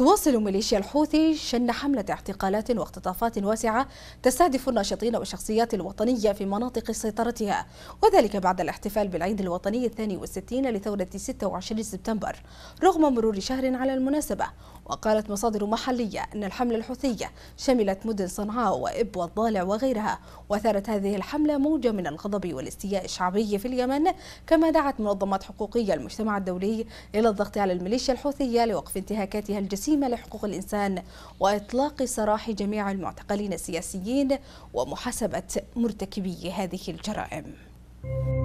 تواصل ميليشيا الحوثي شن حملة اعتقالات واختطافات واسعة تستهدف الناشطين والشخصيات الوطنية في مناطق سيطرتها وذلك بعد الاحتفال بالعيد الوطني الثاني والستين لثورة 26 سبتمبر رغم مرور شهر على المناسبة وقالت مصادر محلية أن الحملة الحوثية شملت مدن صنعاء وإب والضالع وغيرها وثارت هذه الحملة موجة من الغضب والاستياء الشعبي في اليمن كما دعت منظمات حقوقية المجتمع الدولي إلى الضغط على الميليشيا الحوثية لوقف انتهاكاتها الجسيمة الحاسمة لحقوق الإنسان وإطلاق سراح جميع المعتقلين السياسيين ومحاسبة مرتكبي هذه الجرائم